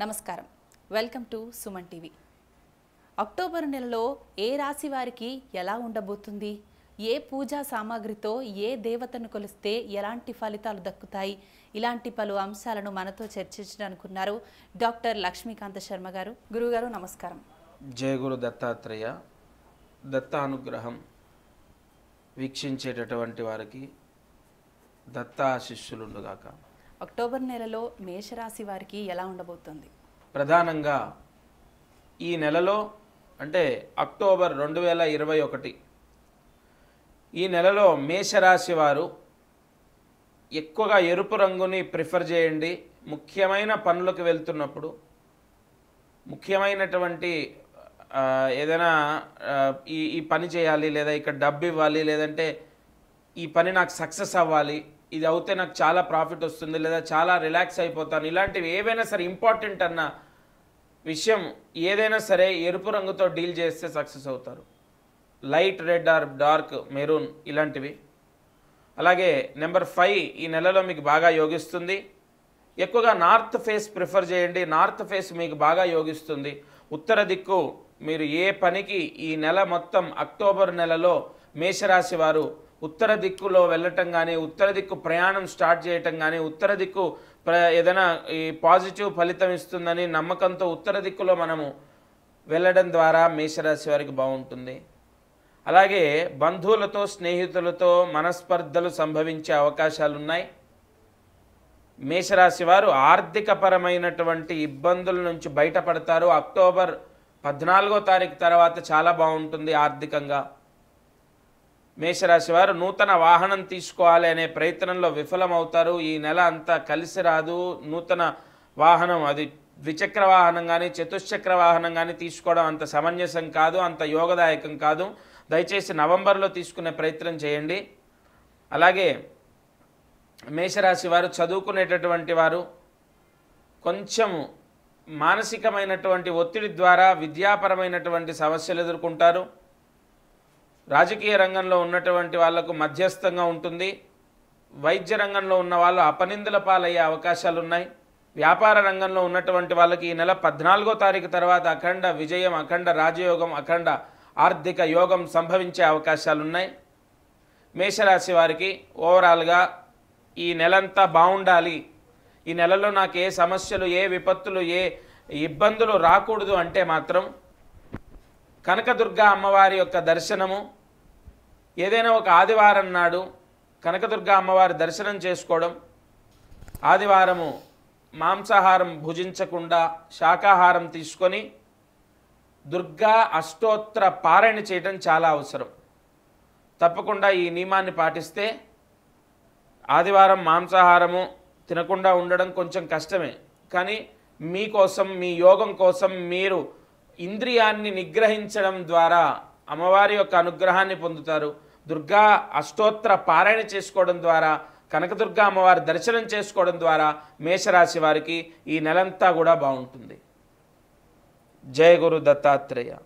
నమస్కారం welcome to Suman TV October నెలలో ఏ రాశి వారికి ఎలా ఉండబోతుంది ఏ పూజా సామాగ్రితో ఏ దేవతను కొలిస్తే ఎలాంటి ఫలితాలు దక్కుతాయి ఇలాంటి పలు అంశాలను మనతో చర్చించాలనుకున్నారు డాక్టర్ లక్ష్మీకాంత శర్మ గారు గురుగారు నమస్కారం జయగురు దత్తాత్రేయ దత్తానుగ్రహం వీక్షించేటటువంటి వారికి దత్తాశిష్యులుండుగాక అక్టోబర్ నెలలో మేషరాశి వారికి ఎలా ఉండబోతుంది ప్రధానంగా ఈ నెలలో అంటే అక్టోబర్ రెండు వేల ఇరవై ఒకటి ఈ నెలలో మేషరాశి వారు ఎక్కువగా ఎరుపు రంగుని ప్రిఫర్ చేయండి ముఖ్యమైన పనులకు వెళ్తున్నప్పుడు ముఖ్యమైనటువంటి ఏదైనా ఈ ఈ పని చేయాలి లేదా ఇక్కడ డబ్బు ఇవ్వాలి లేదంటే ఈ పని నాకు సక్సెస్ అవ్వాలి ఇది అవుతే నాకు చాలా ప్రాఫిట్ వస్తుంది లేదా చాలా రిలాక్స్ అయిపోతాను ఇలాంటివి ఏవైనా సరే ఇంపార్టెంట్ అన్న విషయం ఏదైనా సరే ఎరుపు రంగుతో డీల్ చేస్తే సక్సెస్ అవుతారు light red or dark maroon ఇలాంటివి అలాగే నెంబర్ ఫైవ్ ఈ నెలలో మీకు బాగా యోగిస్తుంది ఎక్కువగా నార్త్ ఫేస్ ప్రిఫర్ చేయండి నార్త్ ఫేస్ మీకు బాగా యోగిస్తుంది ఉత్తర దిక్కు మీరు ఏ పనికి ఈ నెల మొత్తం అక్టోబర్ నెలలో మేషరాశి వారు ఉత్తర దిక్కులో వెళ్ళటం కానీ ఉత్తర దిక్కు ప్రయాణం స్టార్ట్ చేయటం కానీ ఉత్తర దిక్కు ప్ర ఏదైనా ఈ పాజిటివ్ ఫలితం ఇస్తుందని నమ్మకంతో ఉత్తర దిక్కులో మనము వెళ్ళడం ద్వారా మేషరాశి వారికి బాగుంటుంది అలాగే బంధువులతో స్నేహితులతో మనస్పర్ధలు సంభవించే అవకాశాలు ఉన్నాయి మేషరాశి వారు ఆర్థికపరమైనటువంటి ఇబ్బందుల నుంచి బయటపడతారు అక్టోబర్ పద్నాలుగో తారీఖు తర్వాత చాలా బాగుంటుంది ఆర్థికంగా మేషరాశి వారు నూతన వాహనం తీసుకోవాలి అనే ప్రయత్నంలో విఫలమవుతారు ఈ నెల అంతా కలిసి రాదు నూతన వాహనం అది ద్విచక్ర వాహనం కానీ చతుశ్చక్ర వాహనం కానీ తీసుకోవడం అంత సమంజసం కాదు అంత యోగదాయకం కాదు దయచేసి నవంబర్లో తీసుకునే ప్రయత్నం చేయండి అలాగే మేషరాశి వారు చదువుకునేటటువంటి వారు కొంచెము మానసికమైనటువంటి ఒత్తిడి ద్వారా విద్యాపరమైనటువంటి సమస్యలు ఎదుర్కొంటారు రాజకీయ రంగంలో ఉన్నటువంటి వాళ్లకు మధ్యస్థంగా ఉంటుంది వైద్య రంగంలో ఉన్న వాళ్ళు అపనిందల పాలయ్యే అవకాశాలు ఉన్నాయి వ్యాపార రంగంలో ఉన్నటువంటి వాళ్ళకి ఈ నెల పద్నాలుగో తారీఖు తర్వాత అఖండ విజయం అఖండ రాజయోగం అఖండ ఆర్థిక యోగం సంభవించే అవకాశాలున్నాయి మేషరాశి వారికి ఓవరాల్గా ఈ నెలంతా బాగుండాలి ఈ నెలలో నాకు ఏ సమస్యలు ఏ విపత్తులు ఏ ఇబ్బందులు రాకూడదు అంటే మాత్రం కనకదుర్గ అమ్మవారి యొక్క దర్శనము ఏదైనా ఒక ఆదివారం నాడు కనకదుర్గ అమ్మవారి దర్శనం చేసుకోవడం ఆదివారము మాంసాహారం భుజించకుండా శాకాహారం తీసుకొని దుర్గా అష్టోత్తర పారాయణ చేయటం చాలా అవసరం తప్పకుండా ఈ నియమాన్ని పాటిస్తే ఆదివారం మాంసాహారము తినకుండా ఉండడం కొంచెం కష్టమే కానీ మీకోసం మీ యోగం కోసం మీరు ఇంద్రియాన్ని నిగ్రహించడం ద్వారా అమ్మవారి యొక్క అనుగ్రహాన్ని పొందుతారు దుర్గా అష్టోత్తర పారాయణ చేసుకోవడం ద్వారా కనకదుర్గ అమ్మవారి దర్శనం చేసుకోవడం ద్వారా మేషరాశి వారికి ఈ నెలంతా కూడా బాగుంటుంది జయ గురు దత్తాత్రేయ